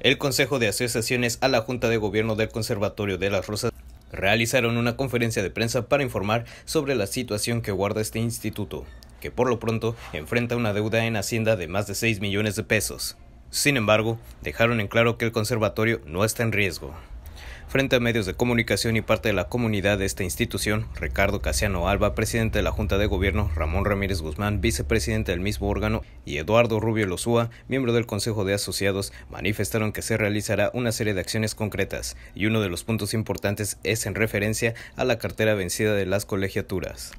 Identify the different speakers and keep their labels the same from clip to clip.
Speaker 1: el Consejo de Asociaciones a la Junta de Gobierno del Conservatorio de las Rosas realizaron una conferencia de prensa para informar sobre la situación que guarda este instituto, que por lo pronto enfrenta una deuda en Hacienda de más de 6 millones de pesos. Sin embargo, dejaron en claro que el conservatorio no está en riesgo. Frente a medios de comunicación y parte de la comunidad de esta institución, Ricardo Casiano Alba, presidente de la Junta de Gobierno, Ramón Ramírez Guzmán, vicepresidente del mismo órgano, y Eduardo Rubio Lozúa, miembro del Consejo de Asociados, manifestaron que se realizará una serie de acciones concretas, y uno de los puntos importantes es en referencia a la cartera vencida de las colegiaturas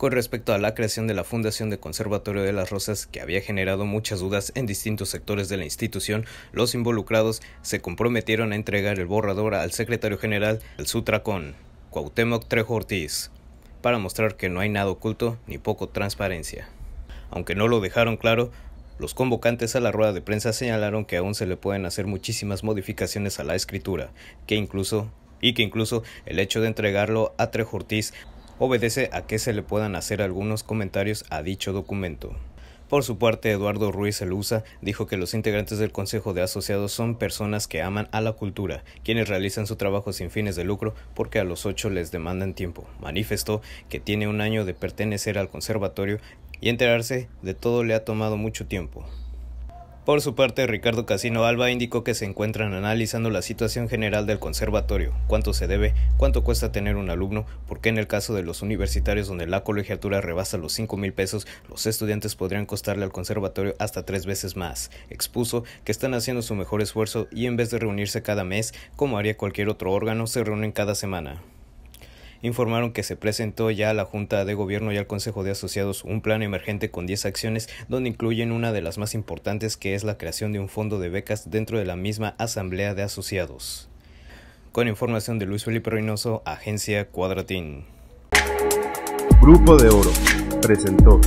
Speaker 1: con respecto a la creación de la Fundación de Conservatorio de las Rosas que había generado muchas dudas en distintos sectores de la institución, los involucrados se comprometieron a entregar el borrador al secretario general del Sutracón, Cuauhtémoc Trejo Ortiz, para mostrar que no hay nada oculto ni poco transparencia. Aunque no lo dejaron claro, los convocantes a la rueda de prensa señalaron que aún se le pueden hacer muchísimas modificaciones a la escritura, que incluso y que incluso el hecho de entregarlo a Trejo Ortiz obedece a que se le puedan hacer algunos comentarios a dicho documento. Por su parte, Eduardo Ruiz Elusa dijo que los integrantes del Consejo de Asociados son personas que aman a la cultura, quienes realizan su trabajo sin fines de lucro porque a los ocho les demandan tiempo. Manifestó que tiene un año de pertenecer al conservatorio y enterarse de todo le ha tomado mucho tiempo. Por su parte, Ricardo Casino Alba indicó que se encuentran analizando la situación general del conservatorio, cuánto se debe, cuánto cuesta tener un alumno, porque en el caso de los universitarios donde la colegiatura rebasa los 5 mil pesos, los estudiantes podrían costarle al conservatorio hasta tres veces más. Expuso que están haciendo su mejor esfuerzo y en vez de reunirse cada mes, como haría cualquier otro órgano, se reúnen cada semana informaron que se presentó ya a la Junta de Gobierno y al Consejo de Asociados un plan emergente con 10 acciones donde incluyen una de las más importantes que es la creación de un fondo de becas dentro de la misma Asamblea de Asociados. Con información de Luis Felipe Reynoso, Agencia Cuadratín. Grupo de Oro presentó